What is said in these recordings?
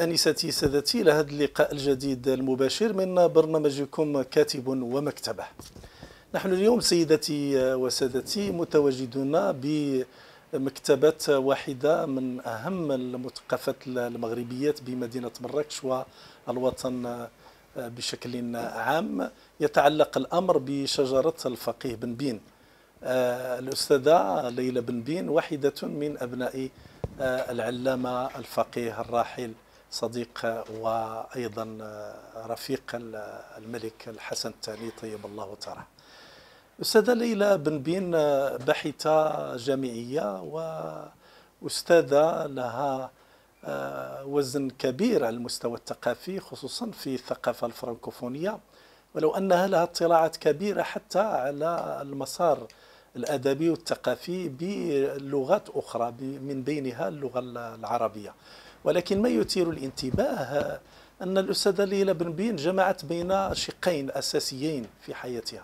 أنستي سادتي لهذا اللقاء الجديد المباشر من برنامجكم كاتب ومكتبة نحن اليوم سيدتي وسادتي متواجدون بمكتبة واحدة من أهم المثقفات المغربيات بمدينة مراكش والوطن بشكل عام يتعلق الأمر بشجرة الفقيه بن بين الأستاذة ليلى بن بين واحدة من أبناء العلامة الفقيه الراحل صديق وأيضا رفيق الملك الحسن الثاني طيب الله ثراه أستاذة ليلى بن بين باحثة جامعية وأستاذة لها آه، وزن كبير على المستوى الثقافي خصوصا في الثقافة الفرنكوفونية ولو أنها لها اطلاعات كبيرة حتى على المسار الأدبي والثقافي بلغات أخرى من بينها اللغة العربية ولكن ما يثير الانتباه أن الأستاذة ليلى بن بين جمعت بين شقين أساسيين في حياتها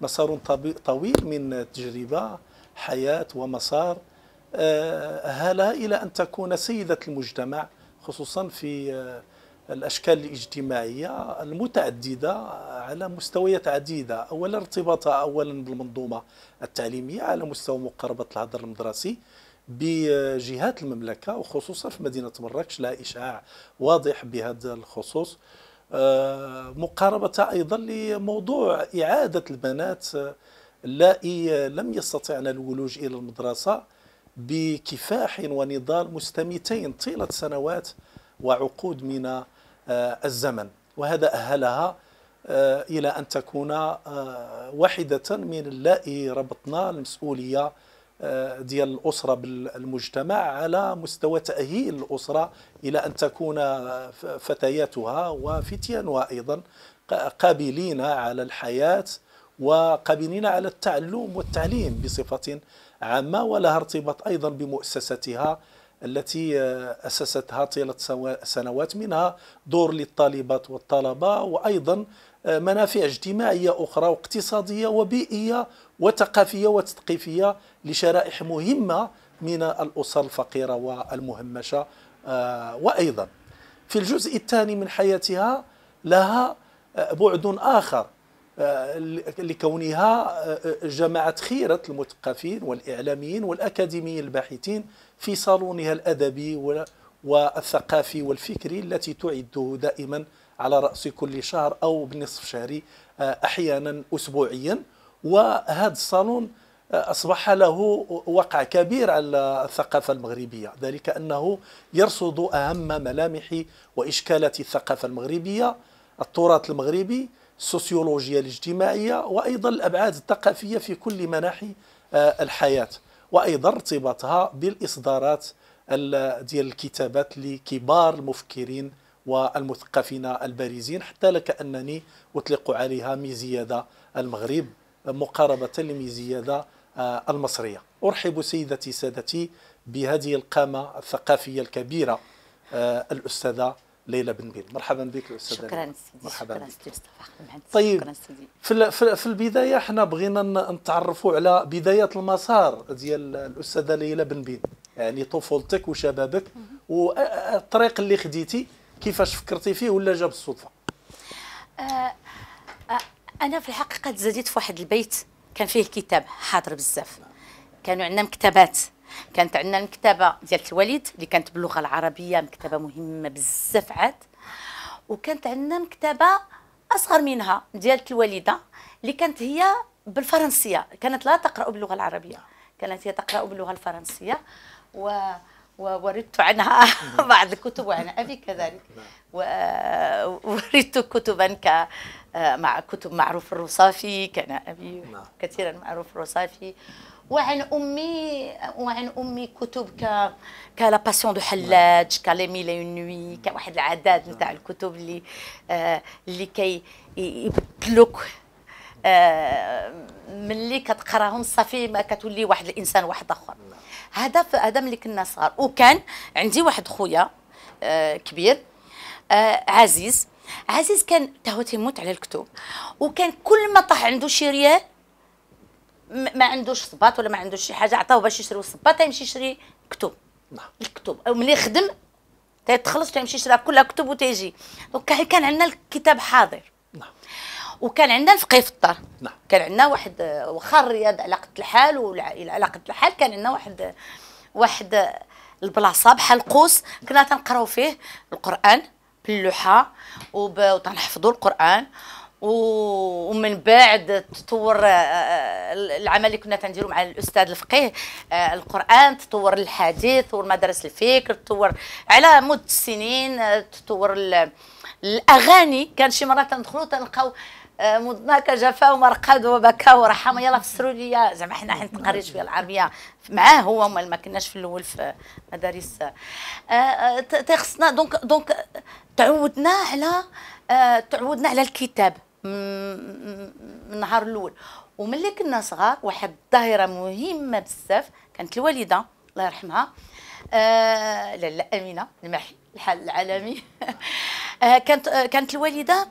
مسار طويل من تجربة حياة ومسار آه، هلا إلى أن تكون سيدة المجتمع خصوصا في آه، الأشكال الاجتماعية المتعددة على مستويات عديدة أولا ارتباطها أولا بالمنظومة التعليمية على مستوى مقاربة الهدر المدرسي بجهات المملكة وخصوصا في مدينة مراكش لا إشعاع واضح بهذا الخصوص آه، مقاربة أيضا لموضوع إعادة البنات اللائي آه، لم يستطعن الولوج إلى المدرسة بكفاح ونضال مستميتين طيلة سنوات وعقود من آه، الزمن وهذا أهلها إلى أن تكون واحدة من اللائي ربطنا المسؤولية آه، ديال الاسره بالمجتمع على مستوى تاهيل الاسره الى ان تكون فتياتها وفتيانها ايضا قابلين على الحياه وقابلين على التعلم والتعليم بصفه عامه ولها ارتباط ايضا بمؤسستها التي آه، اسستها طيله سنوات منها دور للطالبات والطلبه وايضا منافع اجتماعية أخرى واقتصادية وبيئية وثقافية وتثقيفية لشرائح مهمة من الأسر الفقيرة والمهمشة آه، وأيضا في الجزء الثاني من حياتها لها آه، بعد آخر آه، لكونها جمعت خيرة المثقفين والإعلاميين والأكاديميين الباحثين في صالونها الأدبي والثقافي والفكري التي تعده دائما على رأس كل شهر أو بنصف شهري آه، أحيانا أسبوعيا وهذا الصالون آه، أصبح له وقع كبير على الثقافة المغربية ذلك أنه يرصد أهم ملامح وإشكالات الثقافة المغربية التراث المغربي السوسيولوجيا الاجتماعية وأيضا الأبعاد الثقافية في كل مناحي آه، الحياة وأيضا ارتباطها بالإصدارات ديال الكتابات لكبار المفكرين والمثقفين البارزين حتى لك أنني أطلق عليها ميزيادة المغرب مقاربة لميزيادة آه، المصرية أرحب سيدتي سادتي بهذه القامة الثقافية الكبيرة آه، الأستاذة ليلى بن بيل مرحبا بك الاستاذه شكرا سيدي مرحبا شكرا سيدي طيب في, في, في البدايه احنا بغينا نتعرفوا على بدايات المسار ديال الاستاذه ليلى بن بيل يعني طفولتك وشبابك والطريق اللي خديتي كيفاش فكرتي فيه ولا جاب الصدفه آه آه انا في الحقيقه تزاديت في واحد البيت كان فيه كتاب حاضر بزاف كانوا عندنا مكتبات كانت عندنا المكتبه ديال الوالد اللي كانت باللغه العربيه مكتبه مهمه بزاف عاد وكانت عندنا مكتبه اصغر منها ديال الوالده اللي كانت هي بالفرنسيه كانت لا تقرا باللغه العربيه كانت هي تقرا باللغه الفرنسيه ووردت عنها بعض الكتب وعن أبي كذلك ووردت كتبا ك مع كتب معروف الرصافي كان أبي نعم. كثيرا معروف الرصافي وعن امي وعن امي كتب ك لا باسيون دو حلاج كلي ميلا نوي كواحد العدد نتاع الكتب اللي آه اللي كي يبدلوك آه، ملي كتقراهم صافي ما كتولي واحد الانسان واحد اخر هذا هذا ملي كنا صغار وكان عندي واحد خويا آه، كبير آه، عزيز عزيز كان هو تيموت على الكتب وكان كل ما طاح عنده شي ريال ما عندوش صباط ولا ما عندوش شي حاجه عطاوه باش يشريو الصباط تيمشي يشري كتب نعم. الكتب او ملي يخدم تخلص تيمشي يشري كلها كتب وتيجي دونك كان عندنا الكتاب حاضر وكان عندنا الفقيه في الدار نعم كان عندنا واحد واخا الرياض على قد الحال على قد الحال كان عندنا واحد واحد البلاصه بحال قوس كنا تنقراو فيه القران باللوحه وتنحفظوا القران ومن بعد تطور آه، آه، العمل اللي كنا تنديرو مع الاستاذ الفقيه آه، القران تطور الحديث تطور مدارس الفكر تطور على مد السنين تطور الاغاني كان شي مره تندخلوا تلقاو آه، مضنا جفا ومرقد وبكى ورحمه يلا فسروا لي زعما حنا حنا تقري شويه العربيه معاه هو ما كناش في الاول في مدارس آه، آه، تخصنا دونك دونك تعودنا على تعودنا على الكتاب من النهار الاول وملي كنا صغار واحد الظاهره مهمه بزاف كانت الوالده الله يرحمها لا امينه المحي الحال العالمي كانت كانت الوالده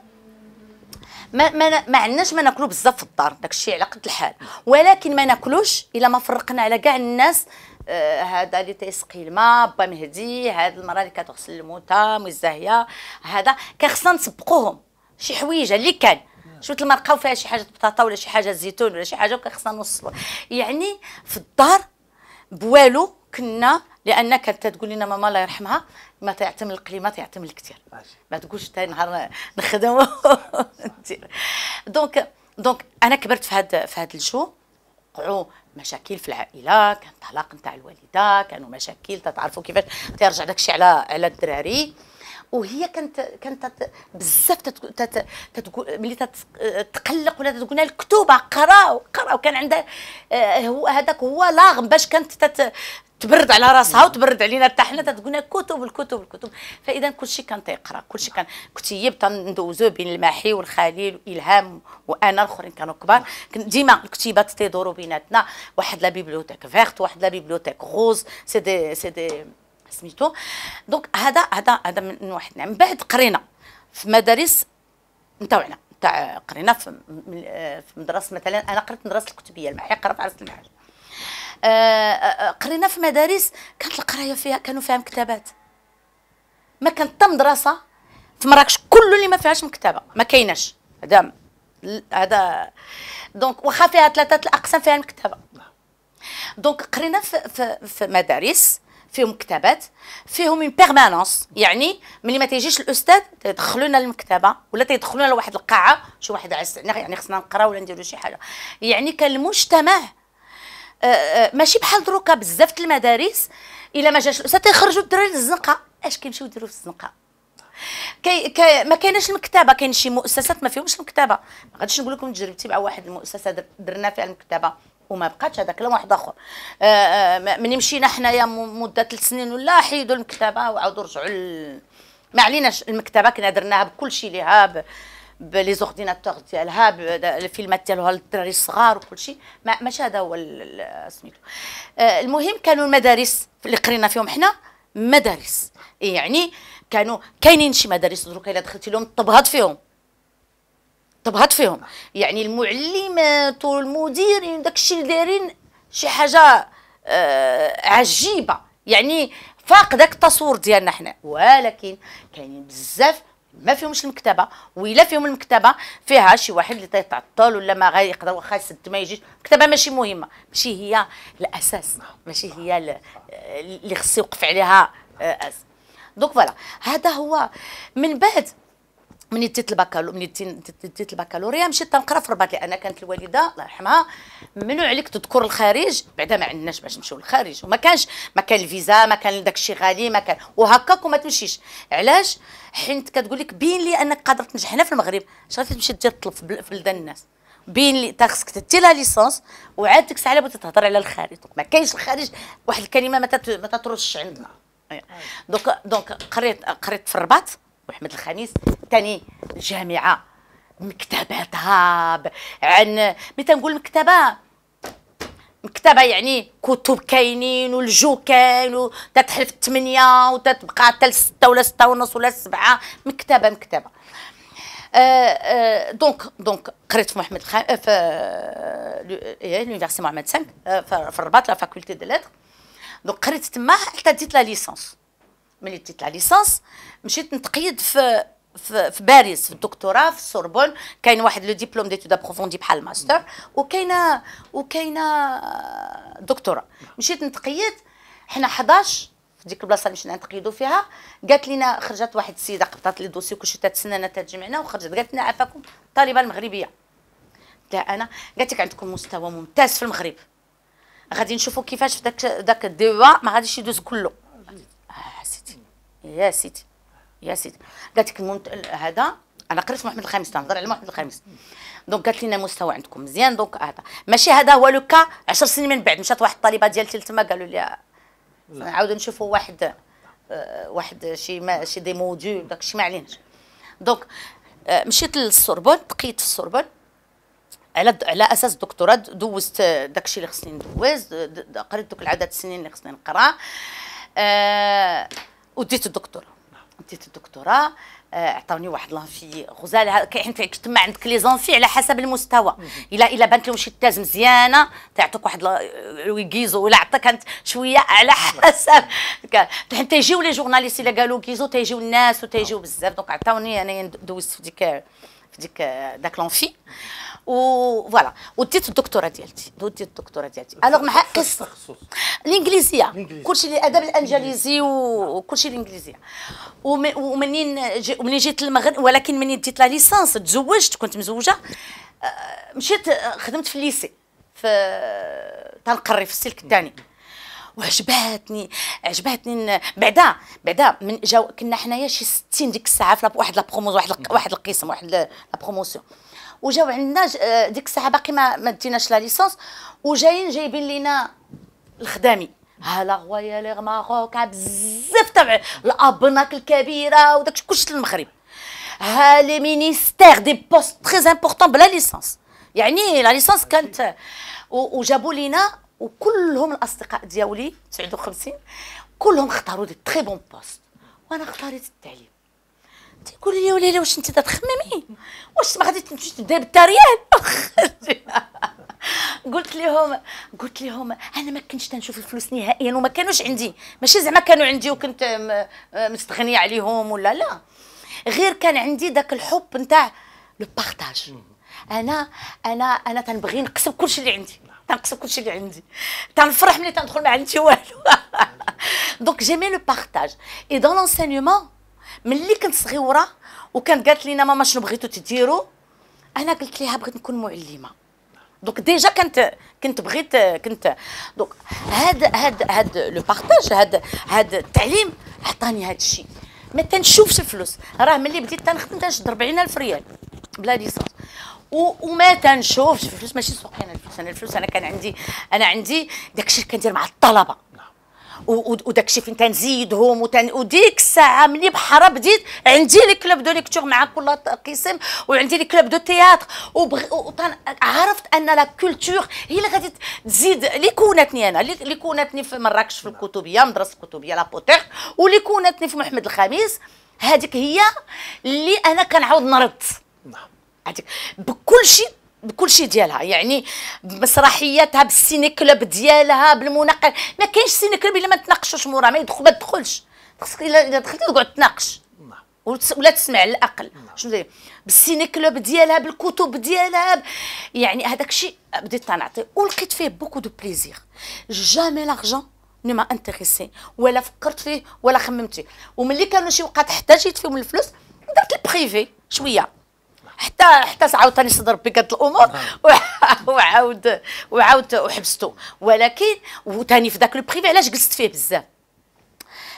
ما ما, ما عندناش ما ناكلو بزاف في الدار داكشي على قد الحال ولكن ما ناكلوش الا ما فرقنا على كاع الناس آه هذا اللي تيسقي الماء با مهدي هاد المراه اللي كتغسل الموتى مزدهيه هذا كخصنا نسبقوهم شي حويجه اللي كان شفت المرقه وفيها شي حاجه بطاطا ولا شي حاجه زيتون ولا شي حاجه وكان خصنا نوصلو يعني في الدار بوالو كنا لانك انت تقول لنا ماما الله يرحمها ما تعتمد القليمه ما تعتمل كثير ما تقولش حتى نهار نخدم دونك دونك انا كبرت في هذا في هذا الجو وقعوا مشاكل في العائله كان طلاق نتاع الوالده كانوا مشاكل تتعرفوا كيفاش تيرجع داكشي على على الدراري وهي كانت كانت بزاف تتقول ملي تتقلق ولا تقول لها الكتوبه قراو قراو كان عندها آه، هو هذاك هو لاغم باش كانت تت تبرد على راسها وتبرد علينا حتى حنا تتقولنا كتب الكتب الكتب فاذا كلشي كان تيقرا كلشي كان كنت هي بين الماحي والخليل والالهام وانا الاخرين كانوا كبار ديما الكتيبات تيدوروا بيناتنا واحد لا بيبليوتيك فيغت واحد لا بيبليوتيك غوز سي دي سي دي سميتو دونك هذا هذا هذا من واحد من بعد قرينا في مدارس نتاعنا تاع قرينا في مدرسه مثلا انا قريت مدرسه الكتبيه المحيا قرات عرس المحل آه، آه، آه، قرينا في مدارس كانت القرايه فيها كانوا فيها مكتبات ما كانت حتى مدرسه في مراكش كل اللي ما فيهاش مكتبه ما كايناش هذا هذا دونك واخا فيها ثلاثه الاقسام فيها المكتبه نعم. دونك قرينا في, في, في مدارس فيهم كتابات فيهم اون بيرمانونس يعني ملي ما تيجيش الاستاذ تيدخلونا للمكتبه ولا تيدخلونا لواحد القاعه شي واحد يعني, يعني خصنا نقرا ولا نديرو شي حاجه يعني كان المجتمع آه، آه، ماشي بحال دروكا بزاف المدارس الا ما جاش الاستاذ تيخرجوا الدراري للزنقه اش كيمشيو يديروا في الزنقه كي كي ما كايناش المكتبه كاين شي مؤسسات ما فيهمش المكتبه ما غاديش نقول لكم تجربتي مع واحد المؤسسه درنا فيها المكتبه وما بقاتش هذا كلام واحد اخر آه، آه، من مشينا حنايا مده ثلاث سنين ولا حيدوا المكتبه وعاودوا رجعوا ال... ما عليناش المكتبه كنا درناها بكل شيء ليها ب... بلي زورديناتور ديالها الفيلمات ديالها للدراري الصغار وكل شيء ما ماشي هذا هو سميتو آه، المهم كانوا المدارس اللي قرينا فيهم حنا مدارس يعني كانوا كاينين شي مدارس دروك الا دخلتي لهم تبهض فيهم طب فيهم يعني المعلمات والمديرين داك الشيء اللي دايرين شي حاجه آه عجيبه يعني فاق داك التصور ديالنا حنا ولكن كاينين بزاف ما فيهمش المكتبه ويلا فيهم المكتبه فيها شي واحد اللي تيتعطل ولا ما غيقدر واخا يسد ما يجيش المكتبه ماشي مهمه ماشي هي الاساس ماشي هي آه، اللي خص يوقف عليها آه دونك فوالا هذا هو من بعد مني ديت الباكالو مني ديت الباكالوريا مشيت تنقرا في الرباط لان كانت الوالده الله يرحمها ممنوع عليك تذكر الخارج بعدا ما عندناش باش نمشيو للخارج وما كانش ما كان الفيزا ما كان داك الشيء غالي ما كان وهكاك وما تمشيش علاش حيت كتقول لك بين لي انك قادر تنجح هنا في المغرب اش غادي تمشي دير طلب في بلدان الناس بين لي تاخسك تدي لا ليسونس وعاد ديك الساعه لابد تهضر على الخارج ما كاينش الخارج واحد الكلمه ما تترش عندنا أيوة. أيوة. دونك دونك قريت قريت في الرباط محمد الخميس تاني الجامعه مكتباتها عن متى نقول مكتبه مكتبه يعني كتب كاينين والجو كاين وتتحلف الثمانيه وتتبقى حتى الستة ولا سته ونص ولا سبعه مكتبه مكتبه دونك آه، دونك آه، قريت في محمد الخام في آه، لونيفرسيتي محمد سانك في الرباط لا فاكولتي دي لاتر دونك قريت تما حتى ديت لا ليسونس ملي ديت لا ليسانس مشيت نتقيد في في, باريس في الدكتوراه في السوربون كاين واحد لو ديبلوم ديتود ابروفوندي بحال الماستر وكاينه وكاينه آه، دكتوراه مشيت نتقيد حنا 11 في ديك البلاصه اللي مشينا نتقيدوا فيها قالت لنا خرجت واحد السيده قبطات لي دوسي وكلشي تتسنانا تجمعنا وخرجت قالت لنا عفاكم الطالبه المغربيه قلت لها انا قالت لك عندكم مستوى ممتاز في المغرب غادي نشوفوا كيفاش في داك داك الديوا ما غاديش يدوز كله يا سيدي يا سيدي قالت لك هذا انا قريت محمد الخامس تنهضر على محمد الخامس دونك قالت لنا مستوى عندكم مزيان دونك هذا ماشي هذا هو لو كا 10 سنين من بعد مشات واحد الطالبه ديالتي لتما قالوا لي نعاودوا نشوفوا واحد آه، واحد شي ما شي دي موديول داك الشيء ما عليناش دونك آه، مشيت للسوربون بقيت في السوربون على على اساس الدكتوراه دوزت آه، داك الشيء اللي خصني ندوز قريت دوك العدد السنين اللي خصني نقرا آه وديت الدكتوراه ديت الدكتوراه عطاوني واحد لانفي غزاله حيت تما عندك لي زونفي على حسب المستوى الا الا بانت لهم شي تاز مزيانه تعطوك واحد كيزو ولا عطاك انت شويه على حسب حتى تيجيو لي جورناليست الا قالوا كيزو تيجيو الناس وتيجيو بزاف دونك عطاوني انا دوزت في ديك في ديك داك لونفي و فوالا وديت الدكتوراه ديالتي وديت الدكتوراه ديالتي الوغ مع قصه الانجليزيه كلشي الادب الانجليزي وكلشي نعم. الانجليزيه ومنين ومنين جيت للمغرب ولكن منين ديت لا ليسانس تزوجت كنت مزوجه آه، مشيت آه، خدمت في الليسي في تنقري في السلك الثاني وعجباتني عجباتني بعدا بعدا من جاو كنا حنايا شي 60 ديك الساعه في واحد لابروموز واحد واحد القسم واحد لابروموسيون وجاو عندنا ديك الساعه باقي ما ما ديناش لا ليسونس وجايين جايبين لينا الخدامي ها لا غوايا لي بزاف تبع الابناك الكبيره وداك كلشي المغرب ها لي مينيستير دي بوست تري امبورطون بلا ليسونس يعني لا ليسونس كانت وجابوا لينا وكلهم الاصدقاء دياولي 59 كلهم اختاروا دي تري بون بوست وانا اختاريت التعليم تيقول لي يا وليلى واش انت تخممي واش ما غادي تمشي تبداي بالتاريال قلت لهم قلت لهم انا ما كنتش تنشوف الفلوس نهائيا وما كانوش عندي ماشي زعما كانوا عندي وكنت مستغنيه عليهم ولا لا غير كان عندي ذاك الحب نتاع لو بارتاج انا انا انا تنبغي نقسم كلشي اللي عندي نعم. تنقص كلشي اللي عندي تنفرح ملي تندخل ما عندي والو دونك جيمي لو بارتاج اي دون لونسينيومون ملي كنت صغيوره وكانت قالت لينا ماما شنو بغيتو تديروا انا قلت لها بغيت نكون معلمه دونك ديجا كنت كنت بغيت كنت دونك هاد هاد هاد لو بارتاج هاد هاد التعليم عطاني هاد الشيء ما تنشوفش الفلوس راه ملي بديت تنخدم تنشد 40000 ريال بلا ليسانس وما تنشوفش الفلوس ماشي انا الفلوس انا الفلوس انا كان عندي انا عندي داكشي اللي كندير مع الطلبه نعم. وداكشي فين تنزيدهم وتن... وديك الساعه ملي بحرا بديت عندي لي كلوب دو ليكتور مع كل قسم وعندي لي كلوب دو تياتر وبغ... وطن... عرفت ان لا كولتور هي اللي غادي تزيد اللي كونتني انا اللي كونتني في مراكش في الكتبيه مدرسه الكتبيه بوتيغ واللي كونتني في محمد الخميس هذيك هي اللي انا كنعاود نرد نعم هذيك بكل شيء بكل شيء ديالها يعني بمسرحياتها كلوب ديالها بالمناقشه ما كاينش سيني كلوب الا ما تناقشوش مورا ما يدخل ما تدخلش خصك الا دخلتي تقعد تناقش نعم. ولا تسمع على الاقل نعم. شنو داير كلوب ديالها بالكتب ديالها ب... يعني هذاك الشيء بديت تنعطي ولقيت فيه بوكو دو بليزير جامي لارجون ني ما انتريسي ولا فكرت فيه ولا خممت فيه وملي كانوا شي وقت احتاجيت فيهم الفلوس درت البريفي شويه حتى حتى عاوتاني صدر كانت الامور نعم. وعاود وعاود وحبستو ولكن وثاني في ذاك لو بريفي علاش جلست فيه بزاف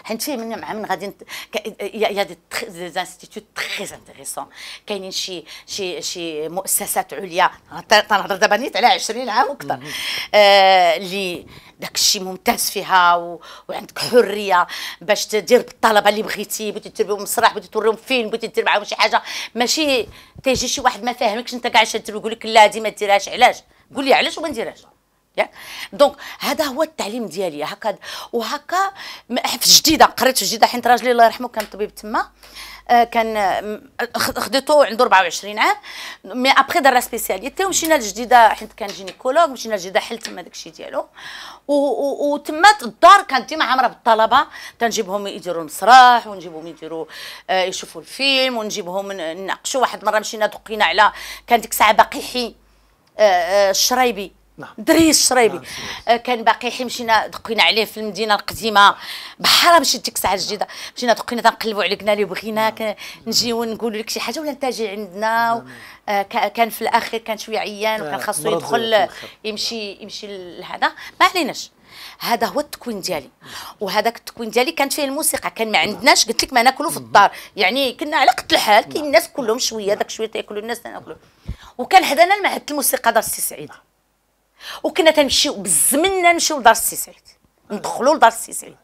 حيت فيه من عام غادي يا دي دي انستيتوت تري انتريسون كاينين شي شي شي مؤسسات عليا تنهضر دابا نيت على 20 عام وكثر اللي آه، داك الشيء ممتاز فيها وعندك حريه باش تدير بالطلبه اللي بغيتي بغيتي دير بهم مسرح بغيتي توريهم فيلم بغيتي دير معاهم شي حاجه ماشي تيجي شي واحد ما فاهمكش انت كاع اش يقول لك لا هذه ما ديرهاش علاش قول لي علاش وما نديرهاش ياك دونك هذا هو التعليم ديالي هكا وهكا في جديده قريت في جديده حيت راجلي الله يرحمه كان طبيب تما آه، كان آه، خديته عنده 24 عام مي ابخي دار سبيسياليتي ومشينا للجديده حيت كان جينيكولوج مشينا للجديده حل تما داكشي ديالو وتما الدار كانت ديما عامره بالطلبه تنجيبهم يديروا المسرح ونجيبهم يديروا آه، يشوفوا الفيلم ونجيبهم نناقشوا واحد المره مشينا دقينا على كان ديك الساعه باقي حي الشرايبي نعم دري الشريبي نعم. آه، كان باقي حي مشينا دقينا عليه في المدينه القديمه بحال مشيت ديك الساعه الجديده مشينا دقينا تنقلبوا على الكنا اللي بغينا نعم. نجيو نقولوا لك شي حاجه ولا انت جي عندنا نعم. و... آه، كان في الاخر كان شويه عيان وكان آه، خاصو يدخل يمشي يمشي لهذا ما عليناش هذا هو التكوين ديالي نعم. وهذاك التكوين ديالي كانت فيه الموسيقى كان ما عندناش قلت لك ما ناكلوا في الدار يعني كنا على قد الحال كاين الناس كلهم شويه داك شويه تاكلوا الناس تناكلوا وكان حدانا المعهد الموسيقى دار السي سعيد وكنا تنمشيو بالزمن نمشيو لدار السي سعيد ندخلوا لدار السي سعيد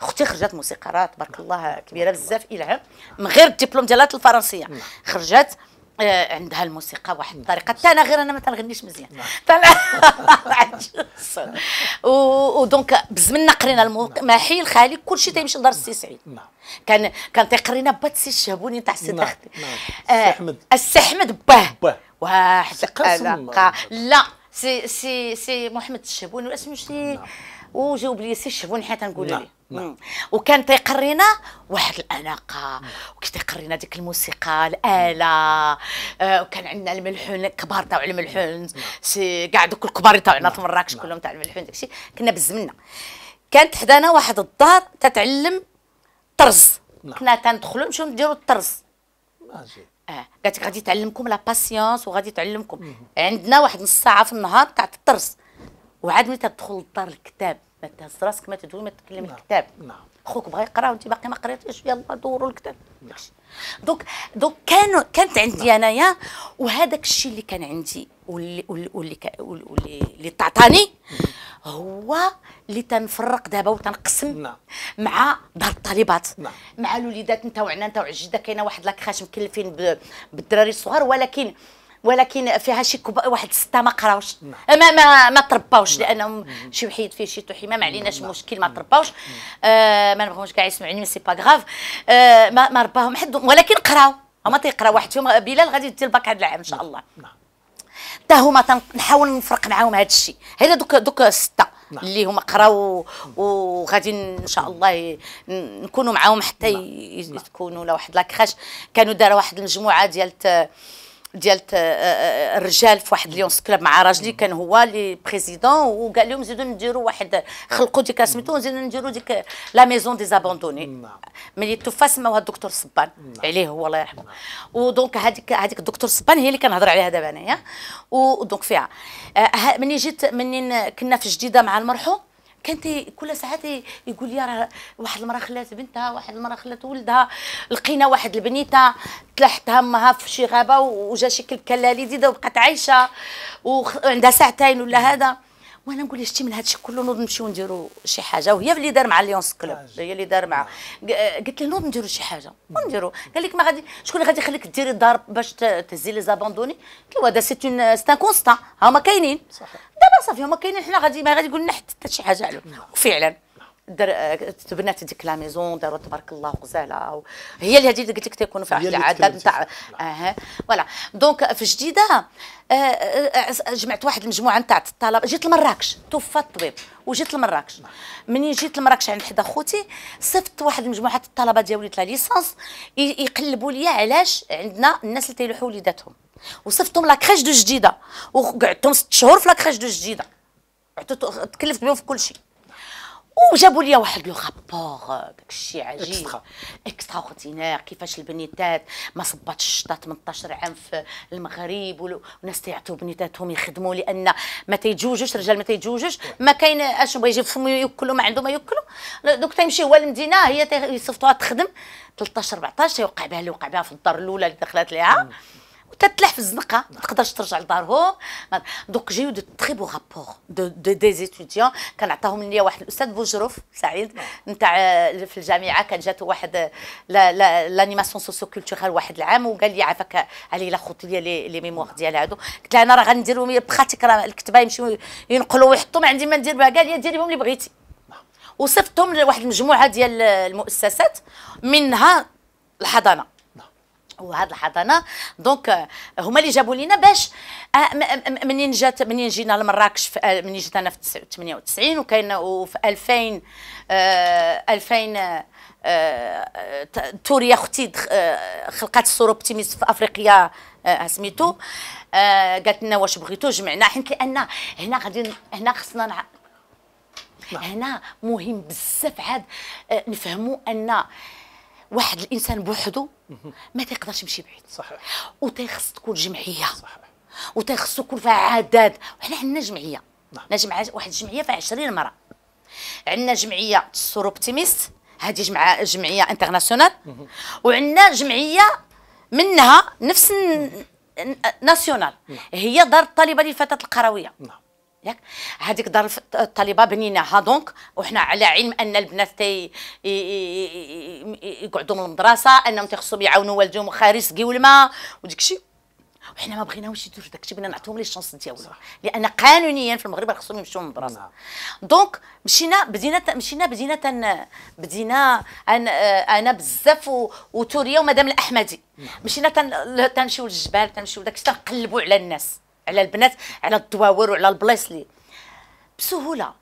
اختي خرجت موسيقارات تبارك الله كبيره بزاف الهام من غير الدبلوم ديالها الفرنسيه نعم. خرجت آه عندها الموسيقى واحد نعم. الطريقه حتى انا غير انا ما تنغنيش مزيان نعم. ودونك بزمنا قرينا المحيل خالي كلشي تيمشي لدار السي سعيد كان كان تيقرينا با السي الشهبوني تاع آه، السي احمد السي احمد باه واحد لا سي سي سي محمد الشبون ولا اسمه وجاوب لي سي الشبون حتى نقول لي وكان تيقرينا واحد الاناقه وكي تيقرينا ديك الموسيقى الاله آه وكان عندنا الملحون كبار تاع الملحون سي كاع دوك الكبار تاعنا في مراكش كلهم تاع الملحون داكشي كنا بزمنا كانت حدانا واحد الدار تتعلم طرز كنا تندخلو نمشيو نديرو الطرز اه قالت غادي تعلمكم لا باسيونس وغادي تعلمكم عندنا واحد نص ساعه في النهار تاع الطرس وعاد ملي تدخل للدار الكتاب ما تهز راسك ما تدوي ما تكلم نعم. الكتاب نعم خوك بغا يقرا وانت باقي ما قريتيش يلا دوروا الكتاب نعم. دوك دوك كان كانت عندي نعم. انايا وهذاك الشيء اللي كان عندي واللي واللي اللي تعطاني هو اللي تنفرق دابا وتنقسم نعم. مع دار الطالبات نعم. مع الوليدات انت وعنا انت وعجده كاينه واحد لاكخاش مكلفين بالدراري الصغار ولكن ولكن فيها شي كوب واحد سته ما قراوش نعم. أه، ما ما ما ترباوش نعم. لانهم شي وحيد فيه شي توحيمه ما عليناش نعم. مشكل ما ترباوش آه ما نبغيوش كاع يسمعوني سي با غاف آه ما رباهم حد ولكن قراو هما تيقراو واحد فيهم بلال غادي يدي الباك هذا العام ان شاء الله نعم. حتى هما نحاول نفرق معاهم هذا الشيء هذا دوك دوك سته نعم. اللي هما قراو وغادي ان شاء الله نكونوا معاهم حتى نعم. يكونوا لواحد لاكراش كانوا داروا واحد المجموعه ديال ديال الرجال في واحد ليونس كلاب مع راجلي كان هو لي بريزيدون وقال لهم زيدوا نديروا واحد خلقوا ديك سميتو نزيدوا نديروا ديك لا ميزون دي زابوندوني نعم. ملي توفى سماوها الدكتور صبان نعم. عليه هو الله يرحمه نعم. ودونك هذيك هذيك الدكتور صبان هي اللي كنهضر عليها دابا انايا ودونك فيها آه، ملي جيت منين كنا في جديده مع المرحوم كانت كل ساعات يقول لي راه واحد المراه خلات بنتها واحد المراه خلات ولدها لقينا واحد البنيته تلاحتها امها في شي غابه وجا شي كلب كلالي ديدا وبقات عايشه وعندها ساعتين ولا هذا وانا نقول شتي من هادشي كله نوض نمشيو نديرو شي حاجه وهي اللي دار مع ليونس كلوب هي اللي دار مع قلت له نوض نديرو شي حاجه ونديرو قال لك ما غادي شكون غادي يخليك ديري الدار باش تهزي لي زابوندوني قلت له هذا سيت اون سيت كونستان هما كاينين دابا صافي هما كاينين حنا غادي ما غادي يقول لنا حتى شي حاجه عليهم وفعلا در... تبنات ديك لا ميزون داروا تبارك الله غزاله هي اللي هذه اللي قلت لك تكون في واحد العدد نتاع اها فوالا دونك في جديده آه، آه، آه، جمعت واحد المجموعه نتاع الطلبه جيت لمراكش توفى الطبيب وجيت لمراكش منين جيت لمراكش عند حدا خوتي صفت واحد المجموعه الطلبه ديالي لا ليسانس يقلبوا لي علاش عندنا الناس اللي تيلوحوا وليداتهم لا كريش دو جديده وقعدتهم ست شهور في كريش دو جديده تكلفت بهم في كل شيء وجابوا لي واحد لو رابور داك الشيء عجيب اكسترا اكسترا اوردينير كيفاش البنيتات ما صباتش الشطه 18 عام في المغرب والناس تيعطيو بنيتاتهم يخدموا لان ما تيتزوجوش رجال ما تيتزوجوش ما كاين اش بغا يجيب فمو ياكلوا ما عنده ما ياكلوا دوك تيمشي هو للمدينه هي يصيفطوها تخدم 13 14 يوقع بها اللي وقع بها في الدار الاولى اللي دخلت ليها mm. وتتلح في الزنقه ما تقدرش ترجع لدارهم دوك جيو دو تري بو رابور دو دي, دي كان عطاهم ليا واحد الاستاذ بوجرف سعيد نعم. نتاع آه، في الجامعه كان جاتو واحد لانيماسيون سوسيو كولتورال واحد العام وقال لي عافاك علي لا خوت ليا لي ميموار ديال هادو قلت له انا راه غنديرهم براتيك راه الكتبه يمشيو ينقلوا ويحطوا ما عندي ما ندير بها قال لي ديريهم اللي بغيتي نعم. وصفتهم لواحد المجموعه ديال المؤسسات منها الحضانه وهذا الحضانه دونك euh, هما اللي جابوا لينا باش آه، منين جات منين جينا لمراكش آه، منين جيت انا في 98 وكاين وفي 2000 2000 توريا اختي آه، خلقات الصوره اوبتيميست في افريقيا سميتو قالت لنا واش بغيتو جمعنا حيت لان هنا غادي هنا خصنا نعم. هنا مهم بزاف عاد نفهموا ان واحد الانسان بوحدو ما تيقدرش يمشي بعيد صحيح وتيخص تكون جمعيه صحيح وتيخص تكون فيها عدد وحنا عندنا جمعيه نعم. عندنا جمعيه واحد الجمعيه فيها 20 مرة عندنا جمعيه السور اوبتيميست هذه جمع جمعيه انترناسيونال وعندنا جمعيه منها نفس ناسيونال نعم. هي دار الطالبه للفتاه القرويه نعم ياك هذيك دار الطالبه بنيناها دونك وحنا على علم ان البنات تي يقعدوا من المدرسه انهم تيخصهم يعاونوا والديهم خارج كيو الماء وديك الشيء وحنا ما بغيناوش يديروا داك الشيء بغينا نعطيهم لي شونس ديالهم لان قانونيا في المغرب خصهم من للمدرسه نعم. دونك مشينا بدينا مشينا بدينا تن بدينا انا, أنا بزاف وتوريا ومدام الاحمدي نعم. مشينا تنمشيو للجبال تنمشيو داك الشيء تنقلبوا على الناس على البنات على الدواور وعلى لي بسهوله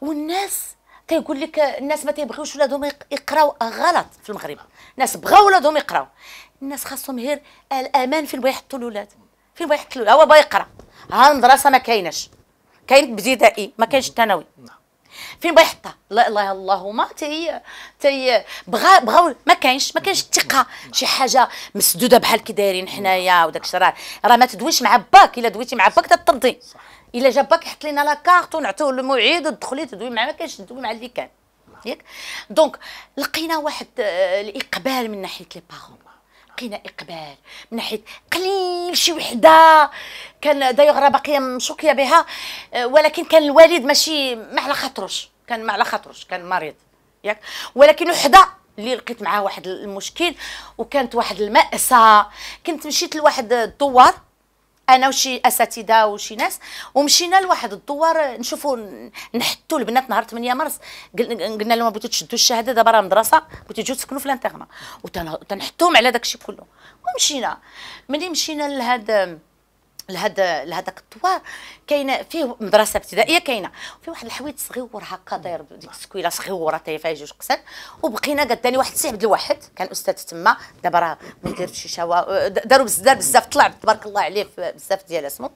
والناس كيقول لك الناس ما تيبغيوش ولادهم يقراو غلط في المغرب الناس بغاو ولادهم يقراو الناس خاصهم غير الامان فين بغا يحطوا الاولاد فين بغا يحطوا هو بغا يقرا ها المدرسه ما كايناش كاين ابتدائي ما كاينش الثانوي نعم. فين يحطها لا اله الله هما تي تي بغا بغاو ما كاينش ما كاينش الثقه شي حاجه مسدوده بحال كي دايرين حنايا وداك الشيء راه راه ما تدويش مع باك الا دويتي مع باك تطردي الا جا باك يحط لنا لا كارت ونعطيوه الموعد ودخلي تدوي معاه ما كاينش تدوي مع اللي كان ياك دونك لقينا واحد آه، الاقبال من ناحيه لي باغون لقينا اقبال من ناحيه قليل شي وحده كان دايوغ راه باقيه مشوكيه بها ولكن كان الوالد ماشي ما على خاطروش كان ما على خاطروش كان مريض ياك ولكن وحده اللي لقيت معاه واحد المشكل وكانت واحد المأساة كنت مشيت لواحد الدوار انا وشي اساتذه وشي ناس ومشينا لواحد الدوار نشوفوا نحطوا البنات نهار 8 مارس قلنا لهم بغيتوا تشدوا الشهاده دابا راه مدرسه بغيتوا تجوا تسكنوا في الانترنا وتنحطوهم على داك الشيء كله ومشينا ملي مشينا لهذا لهذا لهذاك الطوار كاينه فيه مدرسه ابتدائيه كاينه في واحد الحويط صغيور هكا داير ديك السكويله صغيوره تاي فيها جوج قسم وبقينا قداني واحد السي عبد الواحد كان استاذ تما دابا راه ما دارش شي شوا داروا بزاف بزاف طلع تبارك الله عليه بزاف ديال اسمه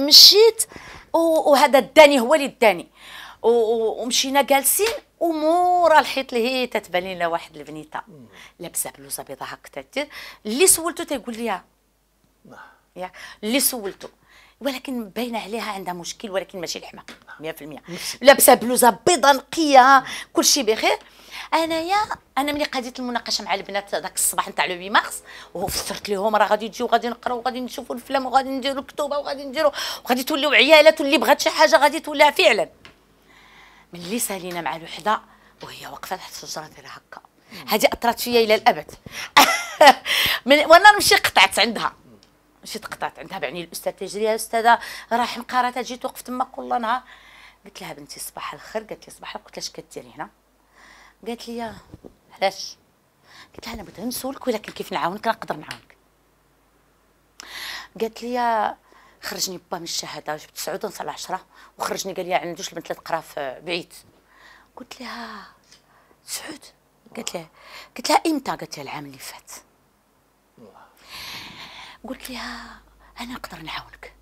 مشيت وهذا الداني هو اللي داني ومشينا جالسين ومورا الحيط اللي هي تتبان لنا واحد البنيته لابسه بلوزه بيضاء هكا اللي سولته تيقول لي نعم. ياك اللي سولته ولكن باينه عليها عندها مشكل ولكن ماشي الحماق 100% لابسه بلوزه بيضاء نقيه كلشي بخير انايا انا ملي قضيت المناقشه مع البنات ذاك الصباح نتاع لو 8 مارس وفسرت لهم راه غادي تجيو غادي نقراو وغادي نشوفوا الافلام وغادي نديروا كتوبه وغادي نديروا وغادي توليو عيالات واللي بغات شي حاجه غادي توليها فعلا ملي سالينا مع الوحده وهي واقفه تحت الشجره ديال هكا هذه اثرت فيا الى الابد من وانا نمشي قطعت عندها ماشي تقطعت عندها بعني الاستاذ تجري يا استاذه راح حمقى جيت وقفت توقف تما كل نهار قلت لها بنتي صباح الخير قالت لي صباح الخير قلت لها اش كديري هنا قالت لي علاش قلت لها انا بغيت نسولك ولكن كيف نعاونك نقدر نعاونك قالت لي خرجني با من الشهاده جبت 9 ونص على 10 وخرجني قال لي يعني عندي جوج البنت اللي تقرا في بعيد قلت لها سعود قالت لها قلت لها امتى قالت لها العام اللي فات قلت لها انا نقدر نعاونك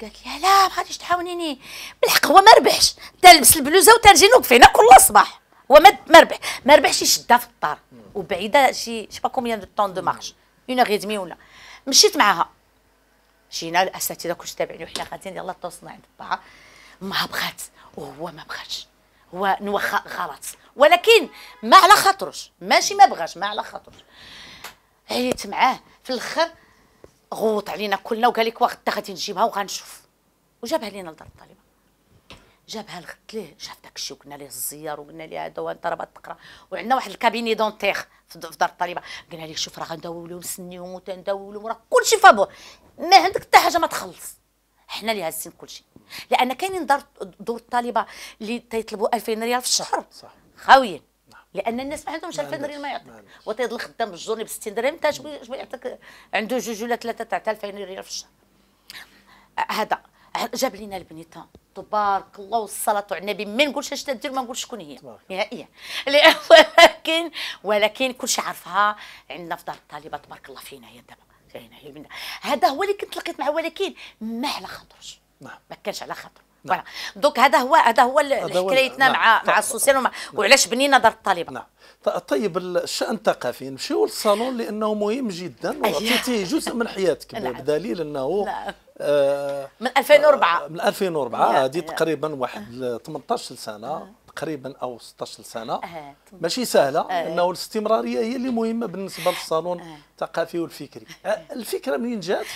قالت لي لا ما غاديش تحاونيني بالحق هو ما ربحش تلبس البلوزه وتنجي نوقف هنا كل صباح هو ما ربح ما ربحش شده في الدار وبعيده شي شي با كوميان طون دو مارش اون اغ دمي ولا مشيت معاها جينا الاساتذه كلش تابعني وحنا غاديين يلاه توصلنا عند الطاعه ما بغات وهو ما بغاتش هو نوخ غلط ولكن ما على خاطرش ماشي ما بغاش ما على خاطرش عييت معاه في الاخر غوط علينا كلنا وقال لك واخا غادي نجيبها وغنشوف وجابها لينا لدار الطالبه جابها الغد ليه شاف داكشي وقلنا ليه الزيار وقلنا ليه هذا وانت راه تقرا وعندنا واحد الكابيني دونتيغ في دار الطالبه قلنا ليه شوف راه غنداولو نسنيهم لهم راه كلشي فابور ما عندك حتى حاجه ما تخلص حنا اللي هازين كلشي لان كاينين دار دور الطالبه اللي تيطلبوا 2000 ريال في الشهر صح خاويين لان الناس ما عندهمش 2000 ريال ما يعطيك وتيض الخدام بالجورني ب 60 درهم حتى شنو يعطيك عنده جوج ولا ثلاثه تاع 2000 ريال في الشهر هذا جاب لنا البنيته تبارك الله والصلاه على النبي ما نقولش اش تدير ما نقولش شكون هي نهائيا ولكن ولكن كل شيء عارفها عندنا في دار الطالبه تبارك الله فينا هي دابا فينا هي هذا هو اللي كنت لقيت معاه ولكن ما على خاطرش نعم. ما كانش على خاطر نعم. دوك هذا هو هذا هو حكايتنا نعم. مع مع السوسيال نعم. وعلاش بنينا دار الطالبه نعم طيب الشان الثقافي نمشيو للصالون لانه مهم جدا أيوة. وعطيتيه جزء من حياتك نعم. بدليل انه نعم. آه من 2004 آه، من 2004 هذه تقريبا واحد 18 أه. سنه أه. تقريبا او 16 سنه ماشي سهله انه الاستمراريه هي اللي مهمه بالنسبه للصالون الثقافي والفكري الفكره منين جات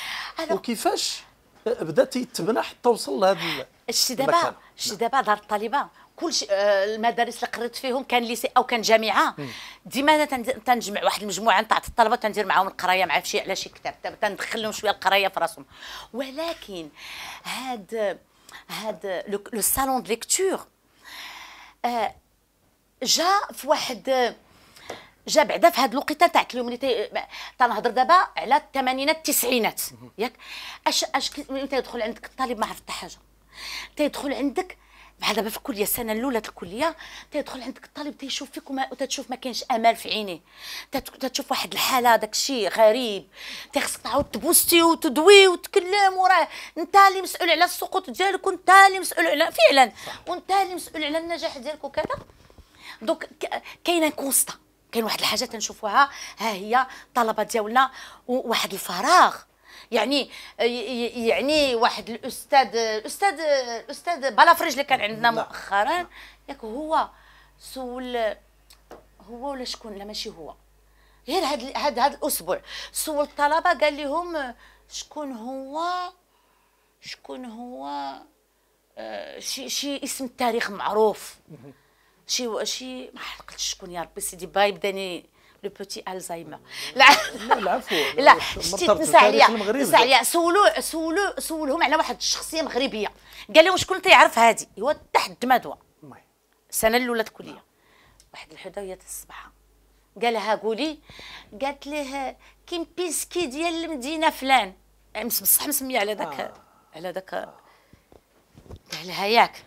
وكيفاش بدا تيتبنى حتى وصل لهذا الشي دابا الشي دابا دار الطالبه كلشي آه، المدارس اللي قريت فيهم كان ليسي او كان جامعه ديما انا تنجمع واحد المجموعه نتاع الطلبه تندير معاهم القرايه مع شي على شي كتاب تندخل لهم شويه القرايه في راسهم ولكن هاد هاد لو سالون دو ليكتور آه جا في واحد جا بعدا في هاد الوقيته تاع اللي تنهضر دابا على الثمانينات التسعينات ياك اش اش كنت يدخل عندك الطالب ما عرف حتى حاجه تيدخل عندك بحال دابا في الكليه السنه الاولى الكليه تيدخل عندك الطالب تيشوف فيك وما تتشوف ما كاينش امال في عينيه تتشوف واحد الحاله داكشي غريب تيخصك تعاود تبوستي وتدوي وتكلم وراه انت اللي مسؤول على السقوط ديالك وانت اللي مسؤول على فعلا وانت اللي مسؤول على النجاح ديالك وكذا دونك كاينه كونستا كاين واحد الحاجه تنشوفوها ها هي الطلبه ديالنا وواحد الفراغ يعني آه، يعني واحد الاستاذ الاستاذ الاستاذ بلافريج اللي كان عندنا مؤخرا ياك هو سول هو ولا شكون لا ماشي هو غير هاد هاد هاد الاسبوع سول الطلبه قال لهم شكون هو شكون هو آه شي شي اسم التاريخ معروف شي شي ما عرفتش شكون يا ربي سيدي باي بداني لو بوتي الزهايمر لا العفو لا شتي تنسى عليا تنسى عليا سولو سولو سولهم على واحد الشخصيه مغربيه قال لهم شكون تيعرف هذه هو تحت مدوى السنه الاولى الكليه نعم. واحد الحدا وهي الصباحه قالها قولي قالت ليه كيم بيسكي ديال المدينه فلان يعني بصح مسميه على ذاك آه. على ذاك آه. قال لها ياك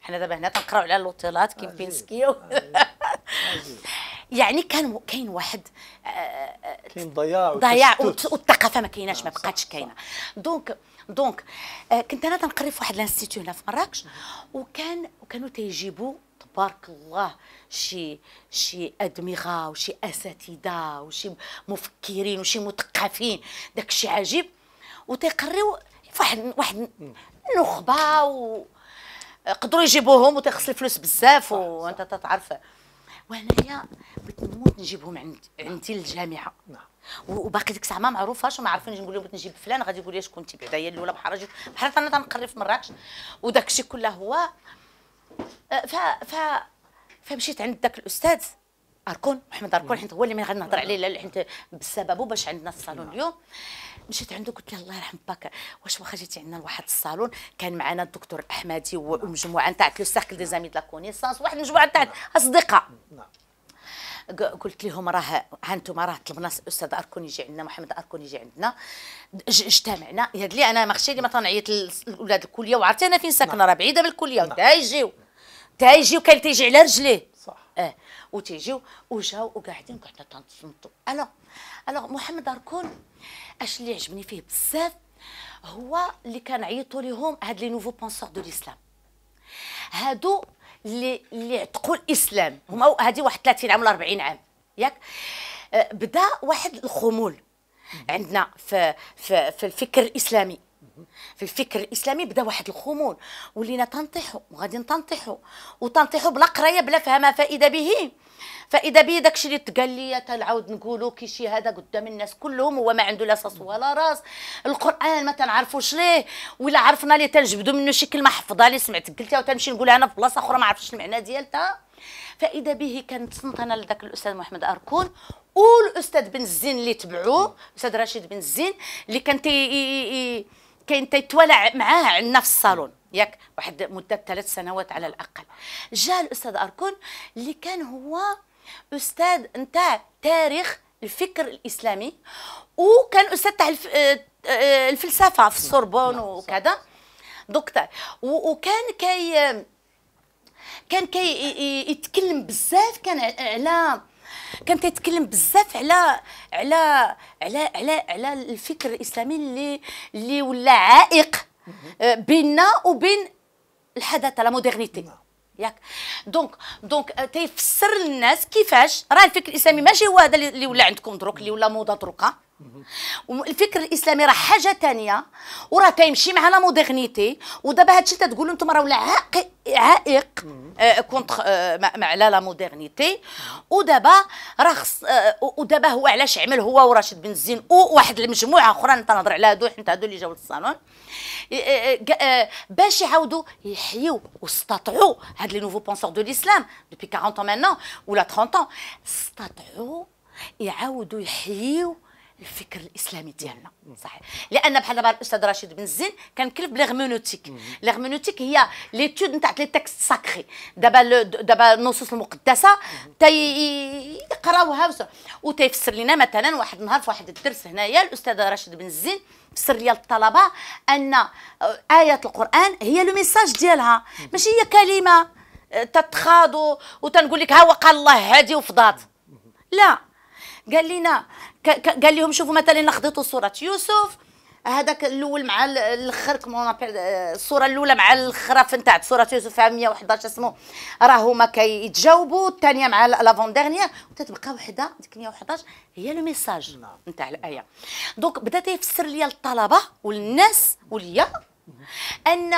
حنا دابا هنا تنقراو على لوطيلات كيم بينسكي يعني كان كاين واحد كاين ضياع آه، آه، ضياع والثقافه ما كايناش ما آه، بقاتش كاينه دونك دونك كنت انا تنقري في واحد لانستيتو هنا في مراكش وكان وكانوا تيجيبوا تبارك الله شي شي ادمغه وشي اساتذه وشي مفكرين وشي مثقفين داك الشيء عجيب وتيقريو فواحد واحد نخبه و يجيبوهم وتيخص الفلوس بزاف وانت تتعرف وهنايا بغيت نموت نجيبهم عند عندي للجامعه نعم وباقي ديك الساعه ما معروفاش وما عارفينش نقول لهم بغيت نجيب فلان غادي يقول لي شكون انت بعدا هي الاولى بحال راجل بحال انا تنقري في مراكش وداك الشيء كله هو آه، ف ف فمشيت عند ذاك الاستاذ اركون محمد اركون نعم. حيت هو اللي غادي نهضر عليه حيت بسببه باش عندنا الصالون نعم. اليوم مشيت عنده قلت له الله يرحم باك واش واخا جيتي عندنا لواحد الصالون كان معنا الدكتور احمدي نعم. ومجموعه نتاع لو سيركل دي زامي دو لا كونيسانس واحد المجموعه نتاع نعم. اصدقاء نعم. قلت لهم راه انتم راه طلبنا الاستاذ اركون يجي عندنا محمد اركون يجي عندنا اجتمعنا هاد لي انا ما لي ما تنعيط لاولاد الكليه وعرفتي انا فين ساكنه راه بعيده بالكليه تا يجيو تا يجيو كان تيجي على رجليه صح اه وتيجيو وجاو وقاعدين قعدنا تنصمتوا الو الو محمد اركون اش اللي عجبني فيه بزاف هو اللي كان عيطوا لهم هاد لي نوفو بونسور دو الاسلام هادو اللي اللي عتقوا الاسلام هما هادي واحد 30 عام ولا 40 عام ياك أه، بدا واحد الخمول عندنا في في, في الفكر الاسلامي في الفكر الاسلامي بدا واحد الخمول ولينا تنطيحوا وغادي تنطيحوا وتنطيحوا بلا قرايه بلا فهمها فاذا به فاذا به داكشي اللي تقال لي تنعاود نقولوا كي شي هذا قدام الناس كلهم هو ما عنده لا صاص ولا راس القران ما تنعرفوش ليه ولا عرفنا ليه تنجبدوا منه شي كلمه حفظها اللي سمعت قلتها وتنمشي نقولها انا في بلاصه اخرى ما عرفتش المعنى ديالتها فاذا به كانت سنطنه لذاك الاستاذ محمد اركون والاستاذ بن الزين اللي تبعوه الاستاذ رشيد بن الزين اللي كان تي كاين تيتولع معاه عندنا في الصالون ياك واحد مده ثلاث سنوات على الاقل جاء الاستاذ اركون اللي كان هو استاذ نتاع تاريخ الفكر الاسلامي وكان استاذ تاع آه، آه، الفلسفه في السوربون نعم، وكذا دكتور وكان كي كان كي يتكلم بزاف كان على كان كيتكلم بزاف على على على على على الفكر الاسلامي اللي اللي ولا عائق آه، بيننا وبين الحداثه لا مودرنيتي نعم. ياك دونك دونك آه، تيفسر للناس كيفاش راه الفكر الاسلامي ماشي هو هذا اللي ولا عندكم دروك اللي ولا موضه دروك والفكر الاسلامي راه حاجه ثانيه وراه كيمشي معنا مودرنيتي ودابا هادشي تتقولوا انتم راه ولا عائق عائق آه كونتر آه، مع لا مودرنيتي ودابا راه خص آه، ودابا هو علاش عمل هو وراشد بن زين وواحد المجموعه اخرى انت نهضر على هادو حيت هادو اللي جاو للصالون آه، باش يعاودوا يحيوا واستطعوا هاد لي نوفو بونسور دو الاسلام دوبي 40 ans maintenant ولا 30 ans استطعوا يعاودوا يحيوا الفكر الاسلامي ديالنا صحيح لان بحال دابا الاستاذ رشيد بن الزين كان كلف بليغمونوتيك ليغمونوتيك هي ليتود نتاع لي تكست ساكري دابا دابا النصوص المقدسه تيقراوها وتيفسر لنا مثلا واحد النهار في واحد الدرس هنايا الاستاذ رشيد بن الزين فسر لي الطلبه ان ايه القران هي لو ميساج ديالها ماشي هي كلمه آه، تتخاض وتنقول لك ها وقال الله هادي وفضات لا قال لنا قال لهم شوفوا مثلا خديتوا صوره يوسف هذاك الاول مع الاخر كما الصوره الاولى مع الخراف نتاع صوره يوسف فيها 111 اسمه هما كيتجاوبوا الثانيه مع لافون ديرنيير وتتبقى وحده ديك 111 هي لو ميساج نعم. نتاع الايه دونك بدا تيفسر لي الطلبه وللناس وليا ان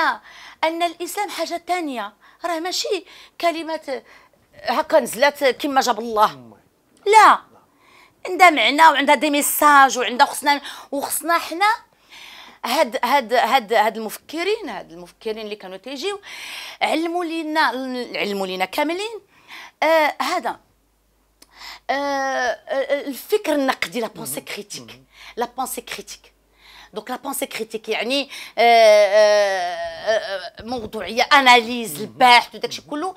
ان الاسلام حاجه ثانيه راه ماشي كلمات هكا نزلات كما جاب الله لا عندها معنى وعندها دي ميساج وعندها خصنا وخصنا حنا هاد هاد هاد هاد المفكرين هاد المفكرين اللي كانوا تيجيو علموا لينا علموا لينا كاملين آه هذا آه, آه، الفكر النقدي لا بونسي كريتيك لا بونسي كريتيك دونك لا بونسي كريتيك يعني آه آه, آه، موضوعيه اناليز البحث وداكشي كله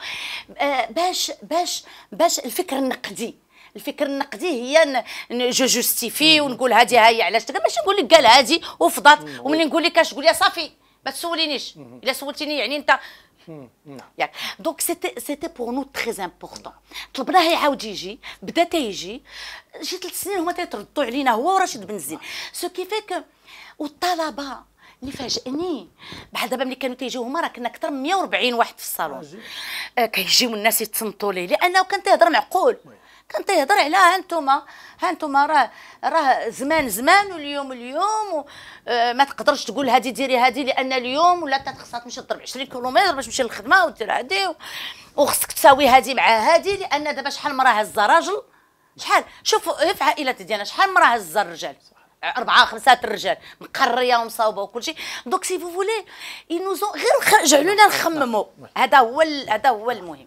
آه، باش باش باش الفكر النقدي الفكر النقدي هي جو جوستيفي ونقول هذه هي علاش ماشي نقول لك قال هذه وفضات وملي نقول لك اش تقول لي صافي ما تسولينيش الا سولتيني يعني انت نعم. ياك دونك سيتي سيتي بور نو تري امبورطون طلبناه يعاود يجي بدا تيجي شي ثلاث سنين هما تيتردوا علينا هو ورشيد بن زين سو كيفيك والطلبه اللي فاجئني بحال دابا ملي كانوا تيجيو هما راه كنا اكثر من 140 واحد في الصالون آه، كيجيو الناس يتصنتوا ليه لانه كان تيهضر معقول كان تيهضر على هانتوما هانتوما راه راه زمان زمان واليوم اليوم آه، ما تقدرش تقول هذه ديري هذه لان اليوم ولا خصها تمشي تضرب 20 كيلومتر باش تمشي للخدمه ودير هذه وخصك تساوي هذه مع هذه لان دابا شحال مراه هزه راجل شحال شوفوا في عائلات ديالنا شحال مراه هزه الرجال اربعه خمسه الرجال مقريه ومصاوبه وكل شيء دونك سي فو فولي ينوزون غير جعلونا نخمموا هذا هو هذا هو المهم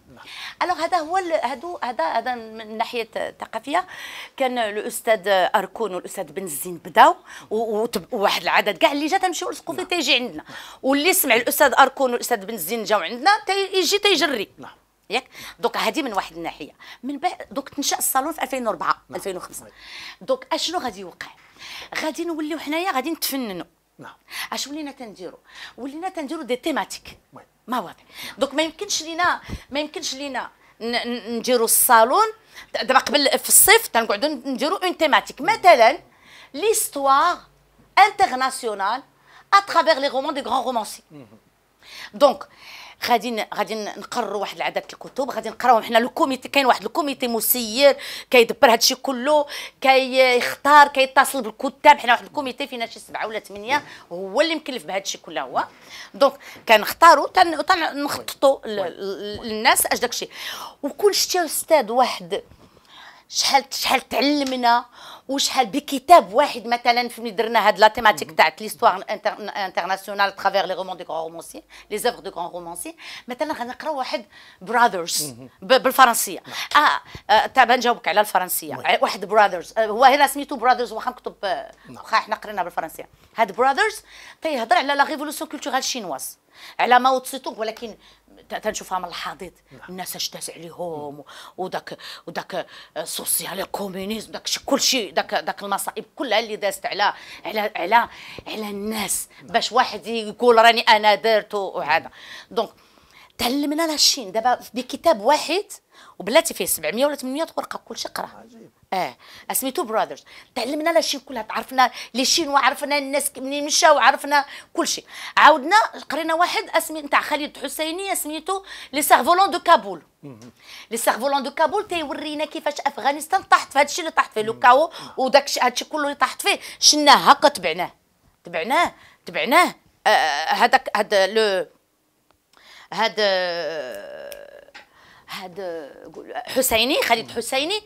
الوغ هذا هو هادو هذا هذا من الناحيه الثقافيه كان الاستاذ اركون والاستاذ بن الزين بداو وواحد العدد كاع اللي جا تمشيو للسقوفي تيجي عندنا واللي سمع الاستاذ اركون والاستاذ بن الزين جاو عندنا تيجي تيجري نعم ياك دوك هذه من واحد الناحيه من بعد دوك تنشا الصالون في 2004 2005 دوك اشنو غادي يوقع غادي نوليو حنايا غادي نتفننوا نعم اش ولينا تنديروا ولينا تنديروا دي تيماتيك مواضيع دونك ما يمكنش لينا ما يمكنش لينا نديروا الصالون دابا قبل في الصيف تنقعدوا نديروا اون تيماتيك مثلا ليستوار انترناسيونال اترافيغ لي رومون دي غران رومانسي دونك غادي غادي نقروا واحد العدد الكتب غادي نقراوهم حنا الكوميتي كاين واحد الكوميتي مسير كيدبر هذا الشيء كله كيختار كي كيتصل بالكتاب حنا واحد الكوميتي فينا شي سبعه ولا ثمانيه هو اللي مكلف بهذا الشيء كله هو دونك كنختاروا تنخططوا للناس اش داك الشيء وكون شتي استاذ واحد شحال شحال تعلمنا وشحال بكتاب واحد مثلا فين درنا هاد لا تيماتيك تاعت ليستوار انترناسيونال ترافير لي رومون دو كرون رومونسي لي زوفر دو كرون رومونسي مثلا غنقراو واحد براذرز بالفرنسيه نعم. اه, آه، تابع نجاوبك على الفرنسيه واحد براذرز آه، هو هنا سميتو براذرز واخا نكتب آه، نعم. واخا حنا قرينا بالفرنسيه هاد براذرز تيهضر على لا ريفولوسيون كولتورال شينواز على ماو تسيتونغ ولكن تنشوفها من الحضيض نعم. الناس اش داز عليهم وداك وداك السوسيال آه، كومينيزم داك كل شيء داك داك المصائب كلها اللي دازت على على على على الناس نعم. باش واحد يقول راني انا درت وهذا دونك تعلمنا لا الشين دابا بكتاب واحد وبلاتي فيه 700 ولا 800 ورقه كلشي قرا عجيب اه اسميتو برادرز تعلمنا لا شي كلها تعرفنا لي شينوا عرفنا الناس منين مشاو عرفنا كل شيء عاودنا قرينا واحد اسمي نتاع خالد حسيني اسميتو لي سيرفولون دو كابول لي سيرفولون دو كابول تيورينا كيفاش افغانستان طاحت في هذا الشيء اللي طاحت فيه لوكاو وداك الشيء كله اللي طاحت فيه شناه هكا تبعناه تبعناه تبعناه هذاك آه هذا آه، لو هذا آه، هذا حسيني خالد حسيني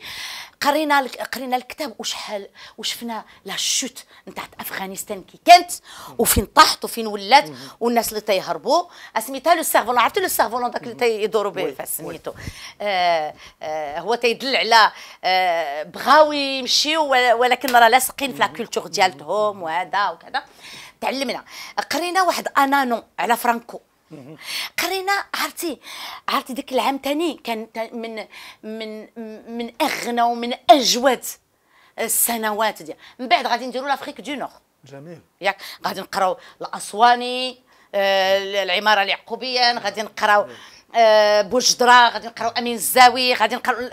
قرينا قرينا الكتاب وشحال وشفنا لا شوت نتاعت افغانستان كي كانت وفين طاحت وفين ولات والناس اللي تيهربوا سميتها لو سيرفولون عرفتي لو سيرفولون داك اللي تيدوروا به سميتو آه آه هو تيدل على آه بغاو يمشيو ولكن راه لاصقين في لاكولتور ديالتهم وهذا وكذا تعلمنا قرينا واحد انانو على فرانكو قرينا عرفتي عرفتي ذاك العام تاني كان من من من اغنى ومن اجود السنوات ديال من بعد غادي نديروا لافريك دو نور جميل ياك غادي نقراو الاسواني آه العماره اليعقوبيان غادي نقراو آه بوجدرا غادي نقراو امين الزاوي غادي نقراو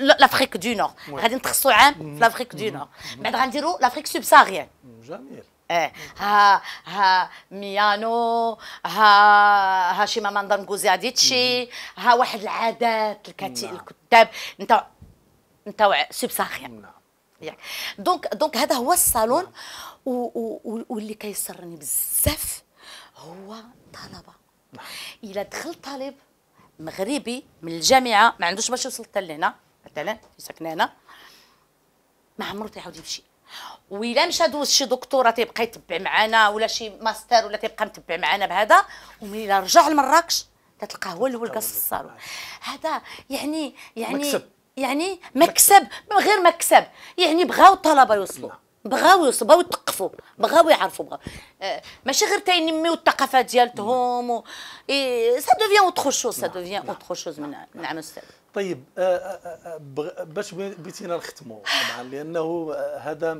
لافريك دو نور غادي نتخصصوا عام في لافريك دو نور بعد غنديروا لافريك سوبساريان جميل ها ها ميانو ها هاشيما نكوزي هاديتشي ها واحد العادات الكتير الكتاب انت نتاع نعم ياك دونك دونك هذا هو الصالون واللي كيسرني بزاف هو الطلبه الا دخل طالب مغربي من الجامعه ما عندوش باش يوصل حتى لهنا مثلا ساكنه هنا ما عمرو تيعاود يمشي وإلا مشى دوز شي دكتوره تيبقى يتبع معنا ولا شي ماستر ولا تيبقى متبع معنا بهذا وملي رجع لمراكش تتلقاه هو الاول قص الصالون هذا يعني يعني مكسب. يعني مكسب من غير مكسب يعني بغاو الطلبه يوصلوا بغاو يوصلوا بغاو يتقفوا بغاو يعرفوا بغاو آه، ماشي غير تينميو الثقافه ديالتهم و... سا دوفيان اوتخ شوز سا دوفيان اوتخ شوز من نعم استاذ طيب آه، آه، آه، باش بيتينا نختموا طبعا لانه هذا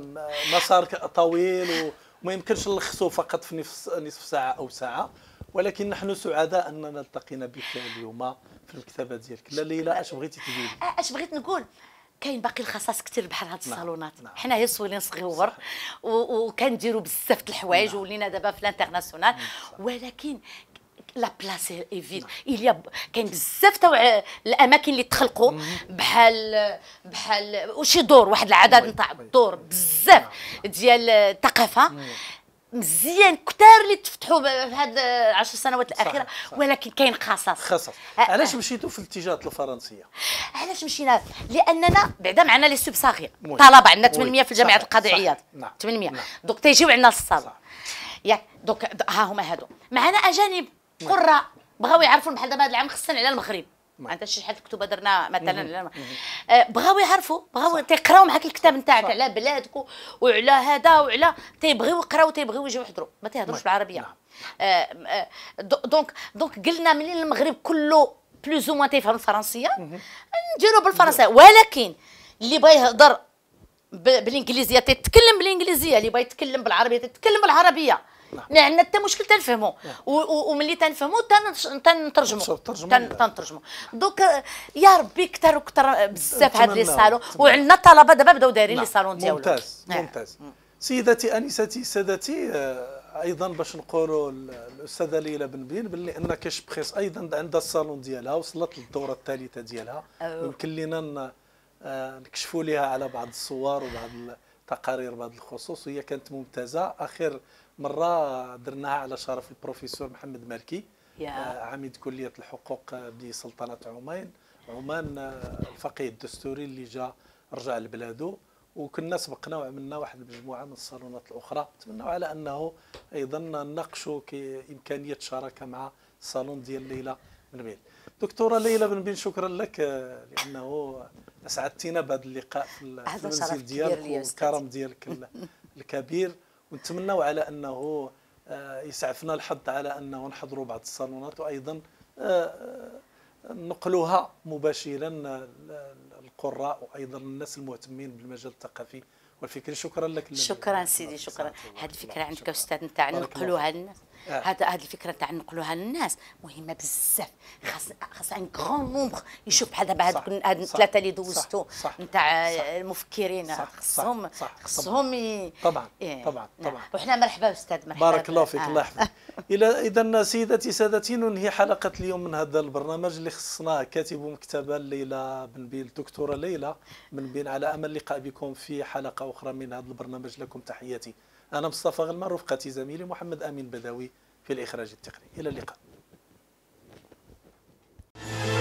مسار طويل وما يمكنش نلخصه فقط في نصف ساعه او ساعه ولكن نحن سعداء اننا التقينا بك اليوم في الكتابه ديالك لا ليلى اش بغيتي تقولي اش بغيت نقول كاين باقي الخصائص كثير بحال هاد نعم، الصالونات نعم. حنايا صويلين صغيور وكنديروا بزاف د الحوايج نعم. ولينا دابا في الانترناسيونال ولكن لا بلاس اي فيد اليا كاين بزاف تاع آه، الاماكن اللي تخلقوا بحال بحال وشي دور واحد العدد نتاع الدور بزاف نعم. ديال الثقافه مزيان كثار اللي تفتحوا في هاد 10 سنوات الاخيره صحيح صحيح. ولكن كاين خصص خصص آه، آه. علاش مشيتوا في الاتجاهات الفرنسيه علاش مشينا لاننا بعدا معنا لي سوب سوبساغي طلبه عندنا 800 في جامعه القضائيه 800 دوك تيجيو عندنا الصاله ياك دوك ها هما هادو معنا اجانب قراء بغاو يعرفوا بحال دابا هذا العام خصنا على المغرب انت شحال الكتب درنا مثلا آه، بغاو يعرفوا بغاو تيقراو معاك الكتاب نتاعك على بلادك وعلى هذا وعلى تيبغيو يقراو تيبغيو يجيو يحضروا ما تيهضروش بالعربيه نعم. آه، آه، دونك دونك قلنا منين المغرب كله بلوز او تيفهم الفرنسيه نديرو بالفرنسيه ولكن اللي بغى يهضر بالانجليزيه تيتكلم بالانجليزيه اللي بغى يتكلم بالعربيه تيتكلم بالعربيه نعم. عندنا حتى مشكل تنفهموا نعم. وملي تنفهموا تنترجموا تنترجموا دوك يا ربي كثر وكثر بزاف هاد لي صالون وعندنا الطلبه دابا بداو دايرين لي نعم. صالون ديالهم ممتاز ممتاز سيداتي انستي سادتي آه، ايضا باش نقولوا الاستاذه ليلى بن بين باللي ان كاش بخيس ايضا عندها الصالون ديالها وصلت للدوره الثالثه ديالها يمكن لينا آه، نكشفوا لها على بعض الصور وبعض التقارير بعض الخصوص وهي كانت ممتازه اخر مره درناها على شرف البروفيسور محمد مالكي yeah. آه، عميد كليه الحقوق بسلطنه عمان عمان آه، الفقيه الدستوري اللي جا رجع لبلاده وكنا سبقنا وعملنا واحد المجموعه من الصالونات الاخرى نتمنى على انه ايضا نناقشوا امكانيه شراكه مع صالون ديال ليلى بن بين دكتوره ليلى بن بين شكرا لك آه، لانه اسعدتينا بهذا اللقاء في المنزل ديالك والكرم ديالك الكبير ونتمناو على انه آه، يسعفنا الحظ على انه نحضروا بعض الصالونات وايضا آه، آه، نقلوها مباشرا للقراء وايضا الناس المهتمين بالمجال الثقافي والفكري شكرا لك شكرا سيدي شكرا نعم. هذه الفكره عندك استاذ نتاع نقلوها للناس آه. هذا هذه الفكره تاع نقلوها للناس مهمه بزاف خاص خاص ان كرون نومبر يشوف بحال دابا هاد الثلاثه اللي دوزتو نتاع المفكرين خصهم خصهم طبعا طبعا طبعا وحنا مرحبا استاذ مرحبا بارك الله فيك آه. الله يحفظك الى اذا سيدتي سادتي ننهي حلقه اليوم من هذا البرنامج اللي خصناه كاتب مكتبه ليلى بن بيل دكتوره ليلى بن بيل على امل اللقاء بكم في حلقه اخرى من هذا البرنامج لكم تحياتي أنا مصطفى غلمان رفقتي زميلي محمد أمين بدوي في الإخراج التقني إلى اللقاء